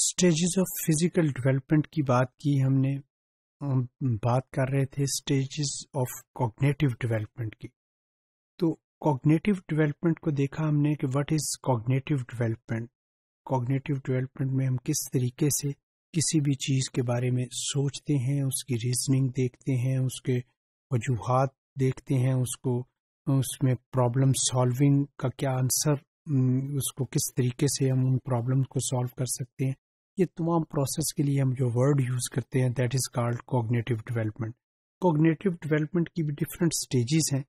Stages of physical development की बात की हमने बात कर रहे थे स्टेजेस ऑफ कॉग्नेटिव डेवलपमेंट की तो कॉग्नेटिव डेवलपमेंट को देखा हमने कि what is cognitive development cognitive development में हम किस तरीके से किसी भी चीज़ के बारे में सोचते हैं उसकी रीजनिंग देखते हैं उसके वजूहत देखते हैं उसको उसमें प्रॉब्लम सॉल्विंग का क्या आंसर उसको किस तरीके से हम उन प्रॉब्लम को सॉल्व कर सकते हैं ये तमाम प्रोसेस के लिए हम जो वर्ड यूज़ करते हैं that is called cognitive development cognitive development की भी डिफरेंट स्टेजेस हैं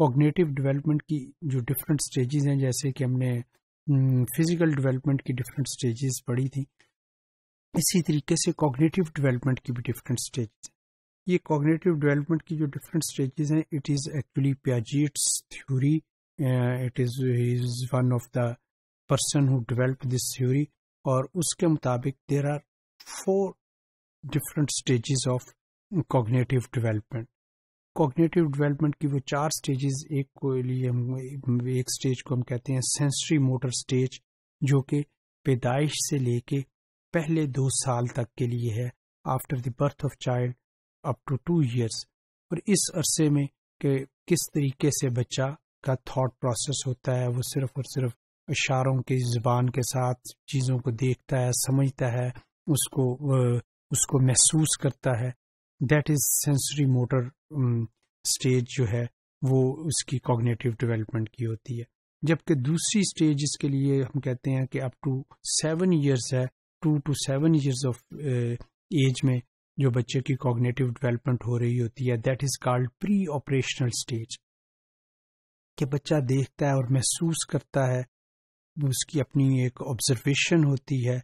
कॉग्नेटिव डेवलपमेंट की जो डिफरेंट स्टेजेस हैं जैसे कि हमने फिजिकल डेवलपमेंट की डिफरेंट स्टेजेस पढ़ी थी इसी तरीके से कॉग्नेटिव डेवलपमेंट की भी डिफरेंट स्टेजेस हैं ये कॉग्नेटिव डेवलपमेंट की जो डिफरेंट स्टेजेस हैं it is actually Piaget's theory it is he is one of the person who developed this theory और उसके मुताबिक there are four different stages of cognitive development cognitive development की वो चार stages एक को लिए हम एक स्टेज को हम कहते हैं सेंसरी मोटर स्टेज जो कि पैदाइश से लेके पहले दो साल तक के लिए है after the birth of child up to two years और इस अरसे में कि किस तरीके से बच्चा का थॉट प्रोसेस होता है वो सिर्फ और सिर्फ इशारों की ज़बान के साथ चीज़ों को देखता है समझता है उसको उसको महसूस करता है that is sensory motor stage जो है वो उसकी कॉग्नेटिव डेवलपमेंट की होती है जबकि दूसरी स्टेज इसके लिए हम कहते हैं कि अप टू सेवन ईयर्स है two to seven years of age में जो बच्चे की कॉग्नेटिव डेवलपमेंट हो रही होती है that is called pre operational stage कि बच्चा देखता है और महसूस करता है उसकी अपनी एक ऑब्जर्वेशन होती है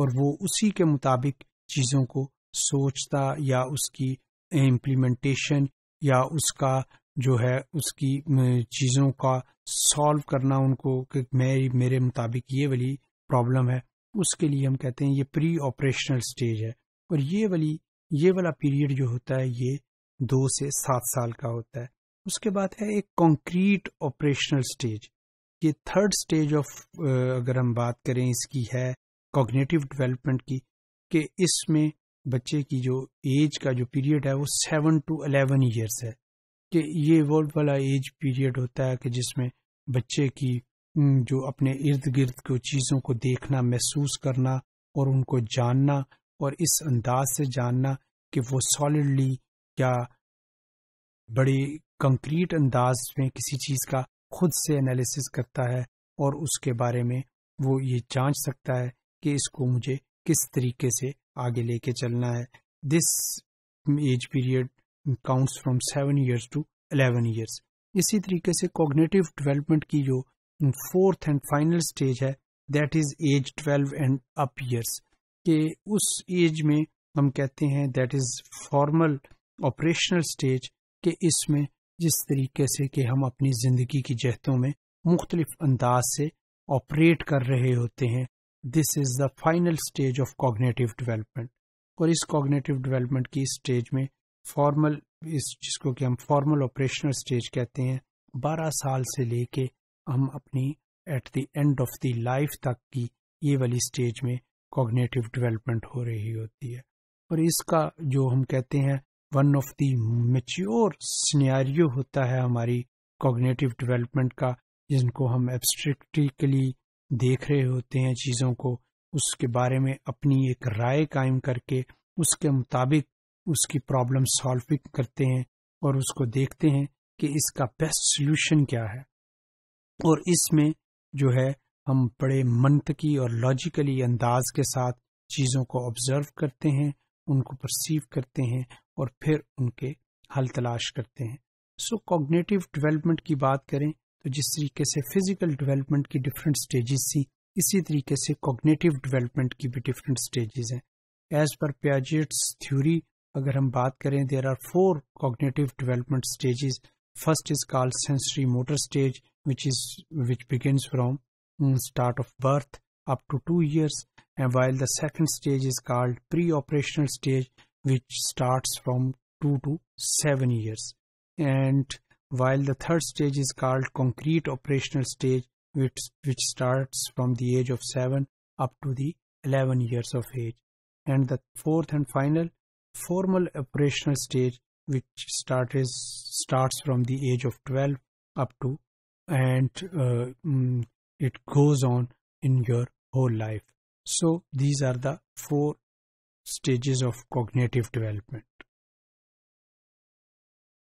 और वो उसी के मुताबिक चीज़ों को सोचता या उसकी इम्प्लीमेंटेशन या उसका जो है उसकी चीज़ों का सॉल्व करना उनको कि मैं मेरे मुताबिक ये वाली प्रॉब्लम है उसके लिए हम कहते हैं ये प्री ऑपरेशनल स्टेज है और ये वाली ये वाला पीरियड जो होता है ये दो से सात साल का होता है उसके बाद है एक कंक्रीट ऑपरेशनल स्टेज ये थर्ड स्टेज ऑफ अगर हम बात करें इसकी है कॉग्नेटिव डेवलपमेंट की कि इसमें बच्चे की जो एज का जो पीरियड है वो सेवन टू अलेवन ईयर्स है कि ये वर्ल्ड वाला एज पीरियड होता है कि जिसमें बच्चे की जो अपने इर्द गिर्द को चीज़ों को देखना महसूस करना और उनको जानना और इस अंदाज से जानना कि वो सॉलिडली या बड़ी कंक्रीट अंदाज में किसी चीज़ का खुद से एनालिसिस करता है और उसके बारे में वो ये जांच सकता है कि इसको मुझे किस तरीके से आगे लेके चलना है this age period counts from seven years to eleven years इसी तरीके से कॉग्नेटिव डेवलपमेंट की जो फोर्थ एंड फाइनल स्टेज है that is age twelve and up years के उस एज में हम कहते हैं that is formal operational stage के इसमें जिस तरीके से कि हम अपनी ज़िंदगी की जहतों में मुख्तलिफ अंदाज से ऑपरेट कर रहे होते हैं this is the final stage of cognitive development और इस कॉग्नेटिव डेवलपमेंट की स्टेज में फॉर्मल इस जिसको कि हम फॉर्मल ऑपरेशनल स्टेज कहते हैं बारह साल से लेके हम अपनी at the end of the life तक की ये वाली स्टेज में कॉग्नेटिव डेवलपमेंट हो रही होती है और इसका जो हम कहते हैं one of the mature scenario होता है हमारी कॉग्नेटिव डेवलपमेंट का जिनको हम एब्स्ट्रिक्टिकली देख रहे होते हैं चीज़ों को उसके बारे में अपनी एक राय कायम करके उसके मुताबिक उसकी प्रॉब्लम सॉल्व करते हैं और उसको देखते हैं कि इसका बेस्ट सोल्यूशन क्या है और इसमें जो है हम बड़े मनतकी और लॉजिकली अंदाज के साथ चीज़ों को ऑब्जर्व करते हैं उनको परसीव करते हैं और फिर उनके हल तलाश करते हैं सो कॉग्नेटिव डेवलपमेंट की बात करें तो जिस तरीके से फिजिकल डेवलपमेंट की डिफरेंट स्टेजेस थी इसी तरीके से कॉग्नेटिव डेवलपमेंट की भी डिफरेंट स्टेजेस हैं एज पर प्याजेट्स थ्योरी अगर हम बात करें there are four cognitive development stages first is called sensory motor stage which is which begin from start of birth up to two years and while the second stage is called pre operational stage which starts from 2 to 7 years and while the third stage is called concrete operational stage which which starts from the age of 7 up to the 11 years of age and the fourth and final formal operational stage which starts starts from the age of 12 up to and uh, mm, it goes on in your whole life so these are the four stages of cognitive development.